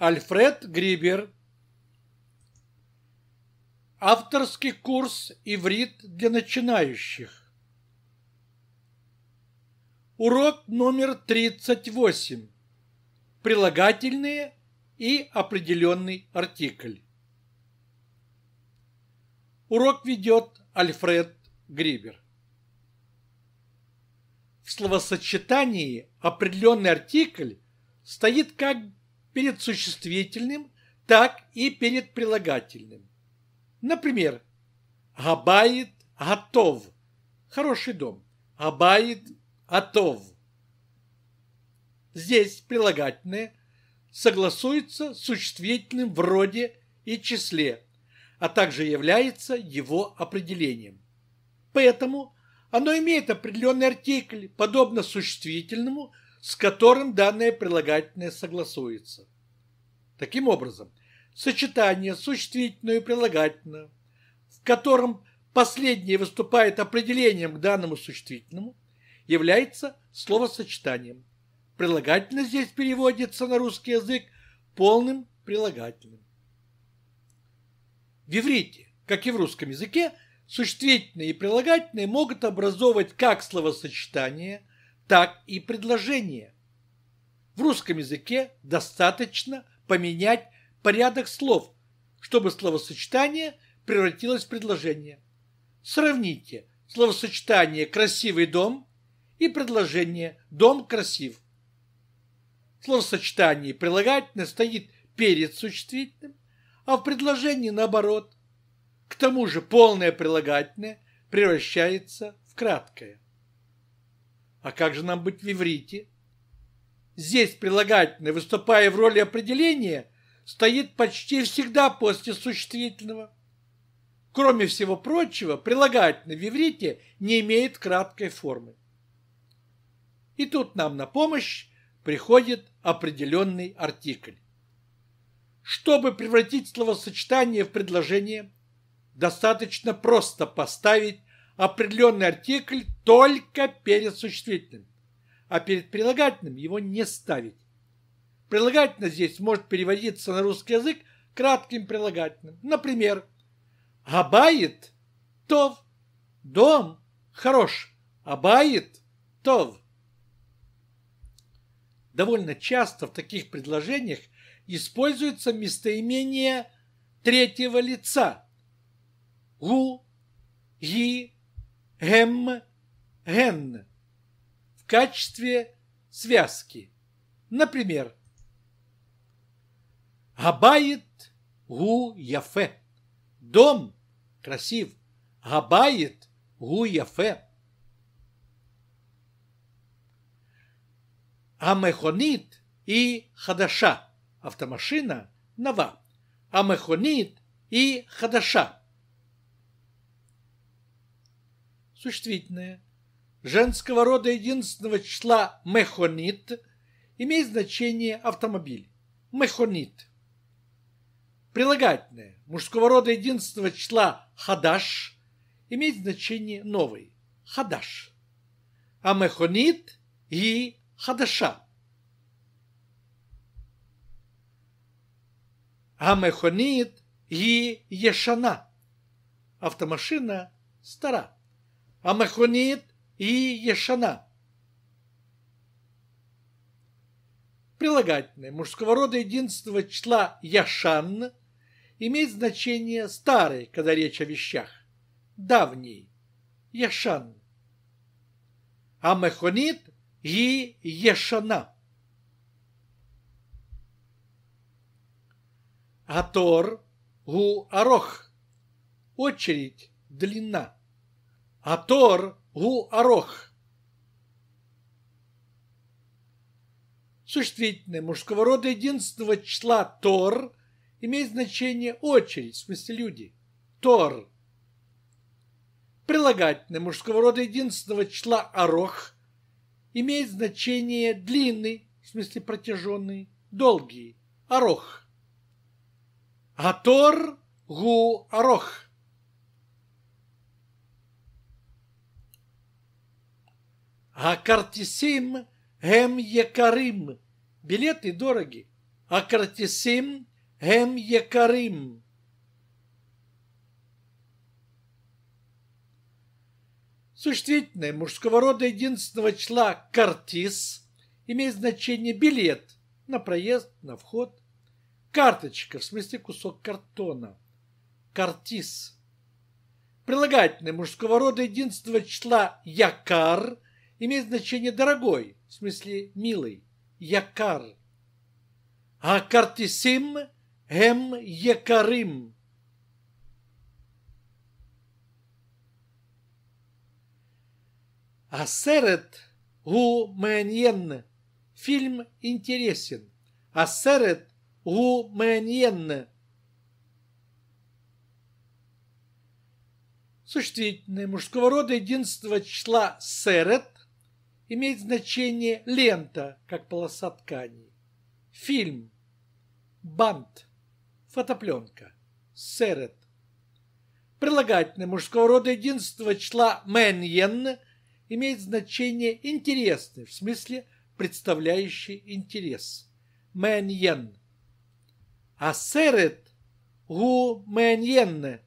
Альфред Грибер. Авторский курс «Иврит для начинающих». Урок номер 38. Прилагательные и определенный артикль. Урок ведет Альфред Грибер. В словосочетании определенный артикль стоит как перед существительным, так и перед прилагательным. Например, Габает готов. Хороший дом. Габает готов. Здесь прилагательное согласуется с существительным в роде и числе, а также является его определением. Поэтому оно имеет определенный артикль, подобно существительному – с которым данное прилагательное согласуется. Таким образом, сочетание существительного и прилагательного, в котором последнее выступает определением к данному существительному, является словосочетанием. Прилагательное здесь переводится на русский язык полным прилагательным. В иврите, как и в русском языке, существительные и прилагательные могут образовывать как словосочетание, так и предложение. В русском языке достаточно поменять порядок слов, чтобы словосочетание превратилось в предложение. Сравните словосочетание «красивый дом» и предложение «дом красив». Словосочетание прилагательное стоит перед существительным, а в предложении наоборот. К тому же полное прилагательное превращается в краткое. А как же нам быть в иврите? Здесь прилагательное, выступая в роли определения, стоит почти всегда после существительного. Кроме всего прочего, прилагательное в иврите не имеет краткой формы. И тут нам на помощь приходит определенный артикль. Чтобы превратить словосочетание в предложение, достаточно просто поставить определенный артикль только перед существительным, а перед прилагательным его не ставить. Прилагательное здесь может переводиться на русский язык кратким прилагательным. Например, Абает Тов. Дом хорош. Абает Тов. Довольно часто в таких предложениях используется местоимение третьего лица. Гу, ги, Гэм, ген в качестве связки. Например, Габает гу яфе. Дом красив. Габает гу яфе. Амехонит и хадаша. Автомашина нова. Амехонит и хадаша. существительное женского рода единственного числа мехонит имеет значение автомобиль. Мехонит. Прилагательное мужского рода единственного числа хадаш имеет значение новый. Хадаш. А мехонит и хадаша. А мехонит и ешана. Автомашина стара. Амахонит и Ешана. Прилагательное мужского рода единственного числа Яшан имеет значение старый, когда речь о вещах, давний, Яшан. Амахонит и Ешана. Атор гу арох. Очередь длина. Атор гу Арох. Существительное мужского рода единственного числа Тор имеет значение очередь, в смысле люди. Тор. Прилагательное мужского рода единственного числа Арох имеет значение длинный, в смысле протяженный, долгий. Арох. Атор гу Арох. А картисим гем якарим. Билеты дороги. А картисим гем якарим. Существительное мужского рода единственного числа «картис» имеет значение «билет» на проезд, на вход. Карточка, в смысле кусок картона. «Картис». Прилагательное мужского рода единственного числа «якар» имеет значение «дорогой», в смысле «милый», «якар». А «картисим» — «эм якарим». а серет гу мэньен. Фильм интересен. а серет гу мэньен. Существительное мужского рода единство числа серет имеет значение лента, как полоса ткани. Фильм, бант, фотопленка, серет. Прилагательное мужского рода единства числа «меньен» имеет значение «интересный», в смысле «представляющий интерес». «Меньен». А «серет» «гу меньенне»